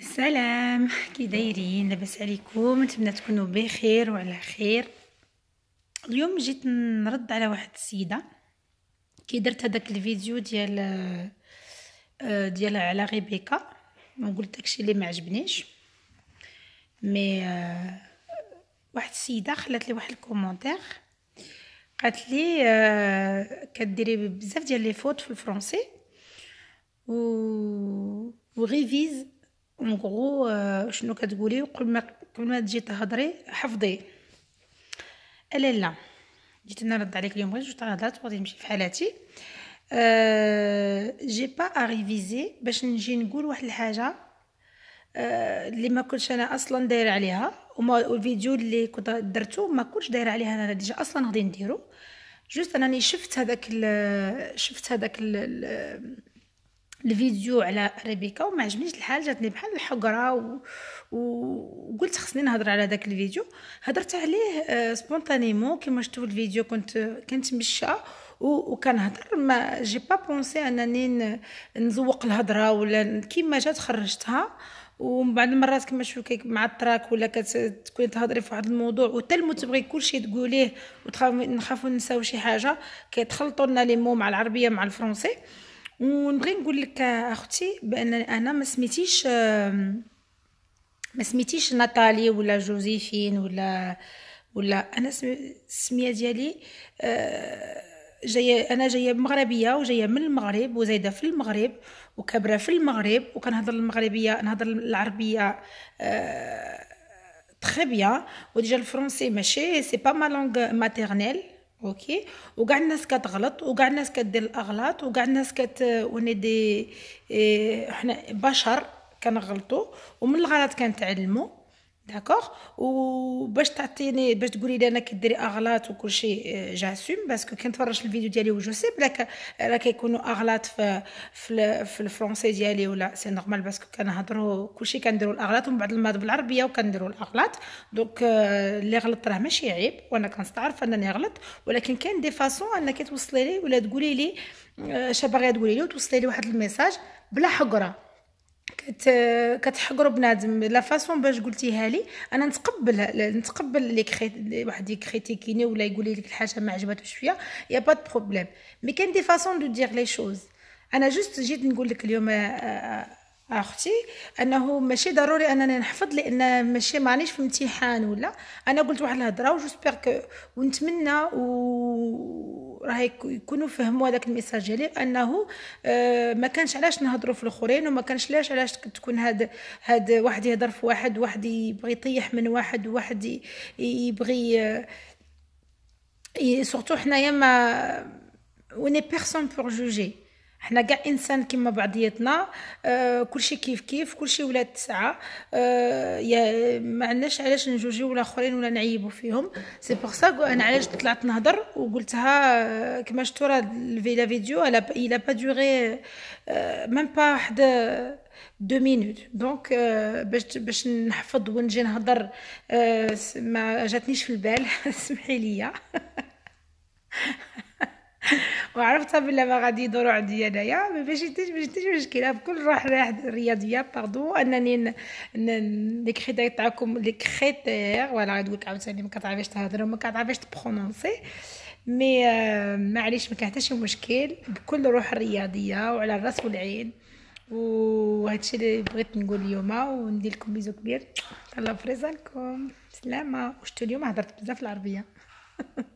السلام كي دايرين لاباس عليكم نتمنى تكونوا بخير وعلى خير اليوم جيت نرد على واحد السيده كي درت هذاك الفيديو ديال آه، ديال على ريبيكا وقلت داكشي اللي ما عجبنيش مي آه، واحد السيده خلات لي واحد الكومونتير قالت لي آه، كديري بزاف ديال لي فوت في الفرنسي و وريفيز اون غرو شنو كتقولي قبل ما قبل ما تجي تهضري حفظي الا لا جيت انا نرد عليك اليوم غير جوج هضرات وغادي نمشي في حالاتي جي با اريفيزي باش نجي نقول واحد الحاجه euh, اللي ما كنتش انا اصلا دايره عليها وما الفيديو اللي كنت درتو ما كنتش دايره عليها انا ديجا اصلا غادي نديرو جوست انني شفت هذاك شفت هذاك الفيديو على ريبيكا وما عجبنيش الحال جاتني بحال الحقره و... وقلت خصني نهضر على داك الفيديو هضرت عليه سبونتانيمون كما شفتوا الفيديو كنت كنت مشى وكنهضر ما جي با بونسي انني نزوق الهضره ولا كيما جات خرجتها ومن بعد المرات كما شوفي مع التراك ولا كتكوني تهضري في واحد الموضوع وتلمو تبغي كلشي تقوليه وتخافوا نخافوا ننساو شي حاجه كيتخلطوا لنا لي مو مع العربيه مع الفرنسي ونبغي نقول لك اختي بان انا ما سميتيش ما سميتيش ناتالي ولا جوزيفين ولا ولا انا السميه ديالي آه، جايه انا جايه مغربيه وجايه من المغرب وزايده في المغرب وكبره في المغرب وكنهضر المغربيه نهضر العربيه تري آه، بيان وديجا الفرنسي ماشي سي با ما لونغ ماتيرنيل اوكي وكاع الناس كتغلط وكاع الناس كدير الاغلاط وكاع الناس كت وني دي إيه، حنا بشر كنغلطوا ومن الغلط كنتعلموا داكوغ وباش تعطيني باش تقولي لي انا كديري اغلاط وكل شيء جاسوم باسكو كنتفرج في الفيديو ديالي وجو سي بلاك راه كيكونوا اغلاط في في, الفرونسي ديالي ولا سي نورمال باسكو كنهضروا كل شيء كنديروا الاغلاط ومن بعد الماض بالعربيه وكنديروا الاغلاط دونك اللي غلط راه ماشي عيب وانا كنستعرف انني غلط ولكن كاين دي فاسون انك توصلي لي ولا تقولي لي اش باغيه تقولي لي وتوصلي لي واحد الميساج بلا حقره كت كتحقروا بنادم لا فاسون باش قلتيها لي انا نتقبل نتقبل لي واحد يكريتيكيني ولا يقول لك الحاجه ما عجباتوش فيا يا با دو بروبليم مي كاين دي فاسون دو دير لي شوز انا جوست جيت نقول لك اليوم آه، آه، اختي انه ماشي ضروري انني نحفظ لان ماشي مانيش في امتحان ولا انا قلت واحد الهضره و وجوسبيغ كو ونتمنى و راه يكونوا فهموا هذاك الميساج ديالي انه آه ما كانش علاش نهضروا في الاخرين وما كانش علاش علاش تكون هاد هاد واحد يهضر في واحد واحد يبغي يطيح من واحد واحد يبغي آه سورتو حنايا ما وني بيرسون بور جوجي حنا كاع انسان كما بعضياتنا آه كلشي كيف كيف كلشي ولاد تسعه آه يا ما عندناش علاش نجوجيو الاخرين ولا نعيبو فيهم سي بوغ سا انا علاش طلعت نهضر وقلتها آه، كما شفتوا راه لا فيديو الا الا با دوري ميم با واحد دو مينوت دونك باش باش نحفظ ونجي نهضر آه، ما جاتنيش في البال سمحي ليا وعرفتها بلا ما غادي يدوروا عندي انايا باش تجي مشكله بكل روح رياضيه باردو انني لي كريتير تاعكم لي كريتير ولا غادي نقولك عاوتاني ما كتعرفيش تهضر وما كتعرفيش تبرونونسي مي آه، معليش ما كان حتى شي مشكل بكل روح رياضيه وعلى الراس والعين وهادشي اللي بغيت نقول اليوم وندير لكم بيزو كبير الله فريزا سلامه وشتو اليوم هضرت بزاف العربيه